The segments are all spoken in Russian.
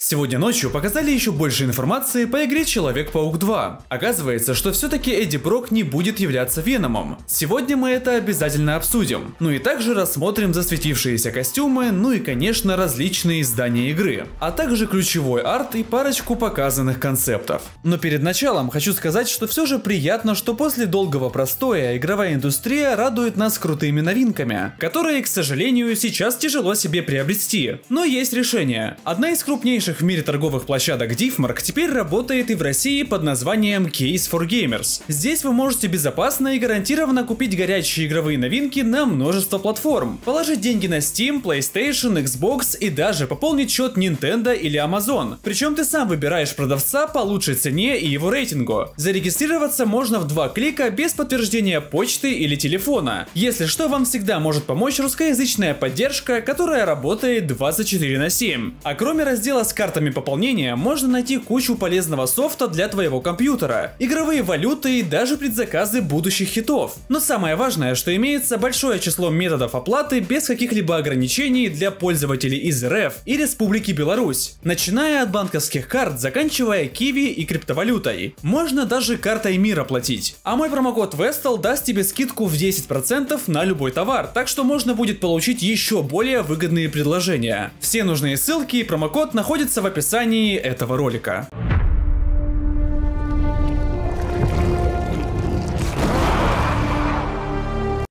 Сегодня ночью показали еще больше информации по игре Человек-паук 2. Оказывается, что все-таки Эдди Брок не будет являться Веномом. Сегодня мы это обязательно обсудим. Ну и также рассмотрим засветившиеся костюмы, ну и конечно различные издания игры. А также ключевой арт и парочку показанных концептов. Но перед началом хочу сказать, что все же приятно, что после долгого простоя игровая индустрия радует нас крутыми новинками, которые, к сожалению, сейчас тяжело себе приобрести. Но есть решение. Одна из крупнейших крупнейших в мире торговых площадок DivMark теперь работает и в России под названием Case for Gamers. Здесь вы можете безопасно и гарантированно купить горячие игровые новинки на множество платформ, положить деньги на Steam, PlayStation, Xbox и даже пополнить счет Nintendo или Amazon. Причем ты сам выбираешь продавца по лучшей цене и его рейтингу. Зарегистрироваться можно в два клика без подтверждения почты или телефона. Если что, вам всегда может помочь русскоязычная поддержка, которая работает 24 на 7. А кроме раздела с картами пополнения можно найти кучу полезного софта для твоего компьютера, игровые валюты и даже предзаказы будущих хитов. Но самое важное, что имеется большое число методов оплаты без каких-либо ограничений для пользователей из РФ и Республики Беларусь, начиная от банковских карт, заканчивая киви и криптовалютой. Можно даже картой мира платить. А мой промокод Vestal даст тебе скидку в 10% на любой товар, так что можно будет получить еще более выгодные предложения. Все нужные ссылки и промокод находятся находится в описании этого ролика.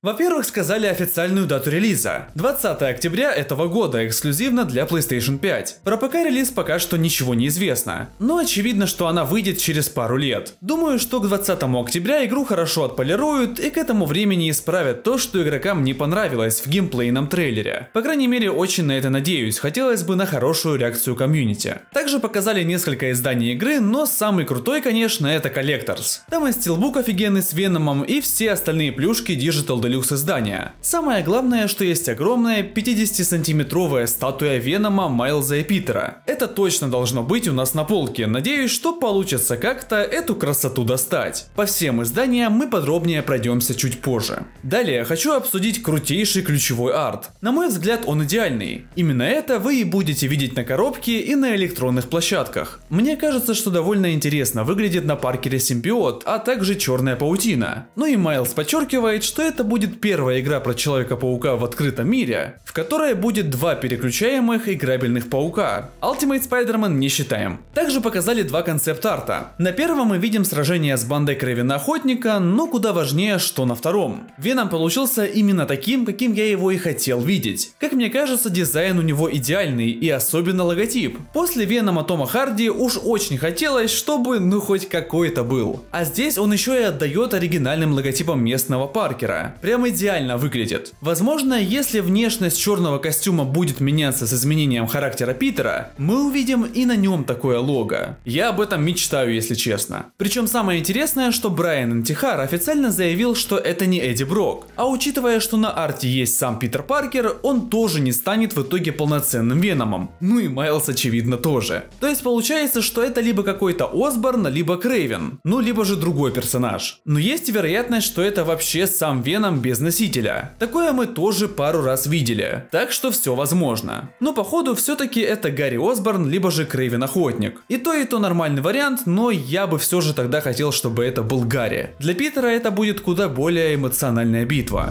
Во-первых, сказали официальную дату релиза. 20 октября этого года, эксклюзивно для PlayStation 5. Про ПК-релиз пока что ничего не известно, но очевидно, что она выйдет через пару лет. Думаю, что к 20 октября игру хорошо отполируют и к этому времени исправят то, что игрокам не понравилось в геймплейном трейлере. По крайней мере, очень на это надеюсь, хотелось бы на хорошую реакцию комьюнити. Также показали несколько изданий игры, но самый крутой, конечно, это Collectors. Там и стилбук офигенный с Веномом и все остальные плюшки Digital люкс издания. Самое главное, что есть огромная 50-сантиметровая статуя Венома Майлза и Питера. Это точно должно быть у нас на полке, надеюсь, что получится как-то эту красоту достать. По всем изданиям мы подробнее пройдемся чуть позже. Далее хочу обсудить крутейший ключевой арт. На мой взгляд он идеальный. Именно это вы и будете видеть на коробке и на электронных площадках. Мне кажется, что довольно интересно выглядит на Паркере Симбиот, а также Черная Паутина. Ну и Майлз подчеркивает, что это будет будет первая игра про Человека-паука в открытом мире, в которой будет два переключаемых играбельных паука. Ultimate Spider-Man не считаем. Также показали два концепт-арта. На первом мы видим сражение с бандой Крэвина Охотника, но куда важнее, что на втором. Веном получился именно таким, каким я его и хотел видеть. Как мне кажется, дизайн у него идеальный и особенно логотип. После Венома Тома Харди уж очень хотелось, чтобы ну хоть какой-то был. А здесь он еще и отдает оригинальным логотипом местного Паркера прям идеально выглядит. Возможно, если внешность черного костюма будет меняться с изменением характера Питера, мы увидим и на нем такое лого. Я об этом мечтаю, если честно. Причем самое интересное, что Брайан Антихар официально заявил, что это не Эдди Брок. А учитывая, что на арте есть сам Питер Паркер, он тоже не станет в итоге полноценным Веномом. Ну и Майлз, очевидно, тоже. То есть получается, что это либо какой-то Осборн, либо Крейвен. Ну, либо же другой персонаж. Но есть вероятность, что это вообще сам Веном без носителя. Такое мы тоже пару раз видели, так что все возможно. Но походу все-таки это Гарри Осборн, либо же Крейвен Охотник. И то и то нормальный вариант, но я бы все же тогда хотел, чтобы это был Гарри. Для Питера это будет куда более эмоциональная битва.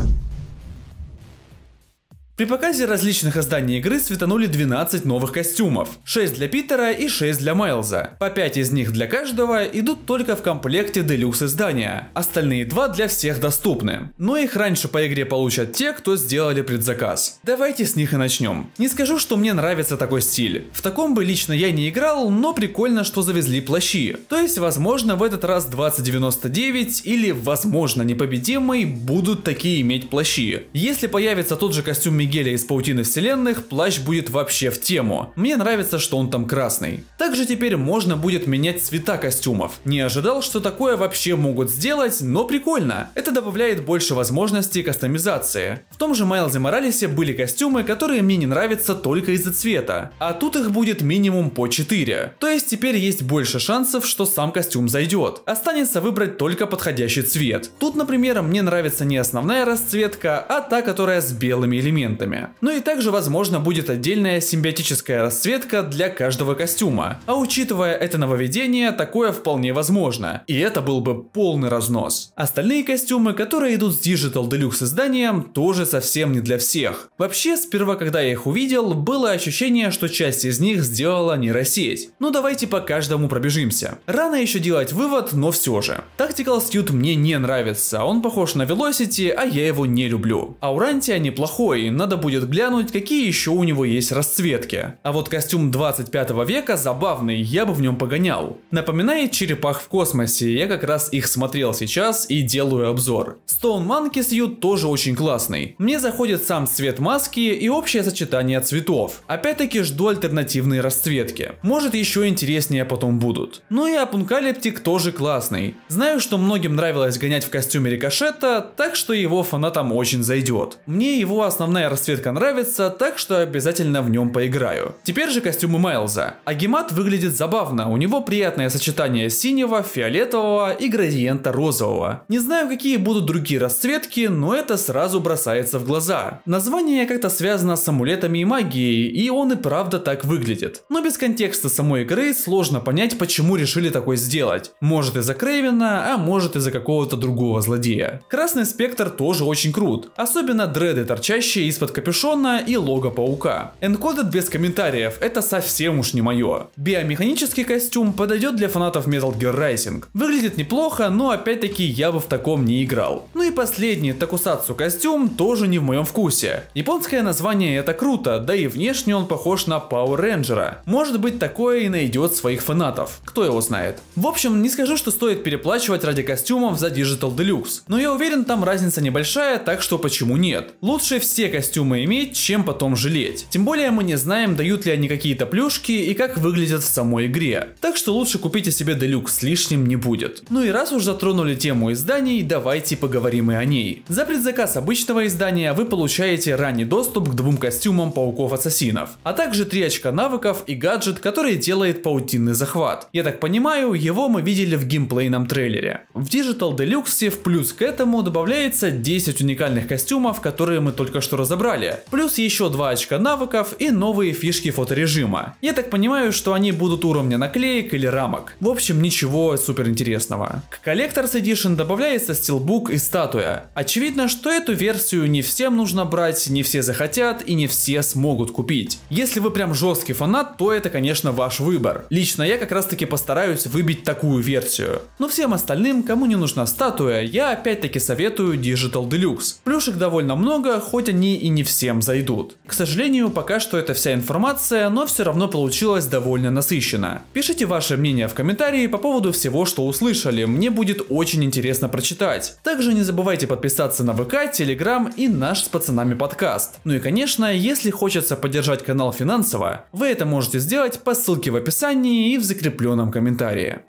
При показе различных изданий игры светанули 12 новых костюмов. 6 для Питера и 6 для Майлза. По 5 из них для каждого идут только в комплекте делюкс издания. Остальные 2 для всех доступны. Но их раньше по игре получат те, кто сделали предзаказ. Давайте с них и начнем. Не скажу, что мне нравится такой стиль. В таком бы лично я не играл, но прикольно, что завезли плащи. То есть, возможно, в этот раз 2099 или, возможно, непобедимый будут такие иметь плащи. Если появится тот же костюм Мигеля из Паутины Вселенных, плащ будет вообще в тему. Мне нравится, что он там красный. Также теперь можно будет менять цвета костюмов. Не ожидал, что такое вообще могут сделать, но прикольно. Это добавляет больше возможностей кастомизации. В том же Майлзе Моралесе были костюмы, которые мне не нравятся только из-за цвета. А тут их будет минимум по 4. То есть теперь есть больше шансов, что сам костюм зайдет. Останется выбрать только подходящий цвет. Тут, например, мне нравится не основная расцветка, а та, которая с белыми элементами элементами. Ну и также возможно будет отдельная симбиотическая расцветка для каждого костюма. А учитывая это нововведение, такое вполне возможно. И это был бы полный разнос. Остальные костюмы, которые идут с Digital Deluxe изданием, тоже совсем не для всех. Вообще, сперва когда я их увидел, было ощущение, что часть из них сделала нейросеть. Но ну, давайте по каждому пробежимся. Рано еще делать вывод, но все же. Tactical Suit мне не нравится, он похож на Velocity, а я его не люблю. Аурантия неплохой, но надо будет глянуть, какие еще у него есть расцветки. А вот костюм 25 века забавный, я бы в нем погонял. Напоминает черепах в космосе, я как раз их смотрел сейчас и делаю обзор. Stone Monkey Suit тоже очень классный. Мне заходит сам цвет маски и общее сочетание цветов. Опять-таки жду альтернативные расцветки. Может еще интереснее потом будут. Ну и Апункалиптик тоже классный. Знаю, что многим нравилось гонять в костюме рикошета, так что его фанатам очень зайдет. Мне его основная расцветка нравится, так что обязательно в нем поиграю. Теперь же костюмы Майлза. Агимат выглядит забавно, у него приятное сочетание синего, фиолетового и градиента розового. Не знаю, какие будут другие расцветки, но это сразу бросается в глаза. Название как-то связано с амулетами и магией, и он и правда так выглядит. Но без контекста самой игры сложно понять, почему решили такой сделать. Может из-за Крейвена, а может из-за какого-то другого злодея. Красный спектр тоже очень крут, особенно дреды, торчащие из из-под капюшона и лого паука. Энкода без комментариев, это совсем уж не мое. Биомеханический костюм подойдет для фанатов Metal Gear Rising. Выглядит неплохо, но опять-таки я бы в таком не играл. Ну и последний Такусацу костюм тоже не в моем вкусе. Японское название это круто, да и внешне он похож на Power Ranger. Может быть такое и найдет своих фанатов, кто его знает. В общем, не скажу, что стоит переплачивать ради костюмов за Digital Deluxe, но я уверен там разница небольшая, так что почему нет. Лучше все костюмы костюмы иметь, чем потом жалеть. Тем более мы не знаем, дают ли они какие-то плюшки и как выглядят в самой игре. Так что лучше купите себе делюкс, лишним не будет. Ну и раз уж затронули тему изданий, давайте поговорим и о ней. За предзаказ обычного издания вы получаете ранний доступ к двум костюмам пауков-ассасинов, а также три очка навыков и гаджет, который делает паутинный захват. Я так понимаю, его мы видели в геймплейном трейлере. В Digital Deluxe в плюс к этому добавляется 10 уникальных костюмов, которые мы только что разобрали забрали. Плюс еще 2 очка навыков и новые фишки фоторежима. Я так понимаю, что они будут уровня наклеек или рамок. В общем, ничего супер интересного. К Collector's Edition добавляется стилбук и статуя. Очевидно, что эту версию не всем нужно брать, не все захотят и не все смогут купить. Если вы прям жесткий фанат, то это, конечно, ваш выбор. Лично я как раз таки постараюсь выбить такую версию. Но всем остальным, кому не нужна статуя, я опять-таки советую Digital Deluxe. Плюшек довольно много, хоть они и и не всем зайдут. К сожалению, пока что это вся информация, но все равно получилось довольно насыщенно. Пишите ваше мнение в комментарии по поводу всего, что услышали, мне будет очень интересно прочитать. Также не забывайте подписаться на ВК, Телеграм и наш с пацанами подкаст. Ну и конечно, если хочется поддержать канал финансово, вы это можете сделать по ссылке в описании и в закрепленном комментарии.